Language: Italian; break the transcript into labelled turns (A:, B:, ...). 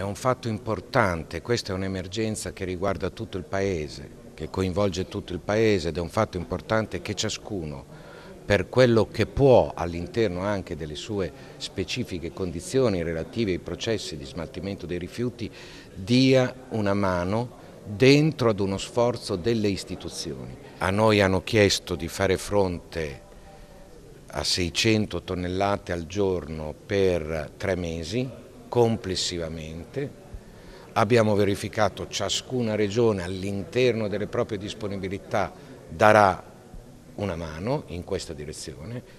A: È un fatto importante, questa è un'emergenza che riguarda tutto il Paese, che coinvolge tutto il Paese ed è un fatto importante che ciascuno, per quello che può all'interno anche delle sue specifiche condizioni relative ai processi di smaltimento dei rifiuti, dia una mano dentro ad uno sforzo delle istituzioni. A noi hanno chiesto di fare fronte a 600 tonnellate al giorno per tre mesi, complessivamente. Abbiamo verificato ciascuna regione all'interno delle proprie disponibilità darà una mano in questa direzione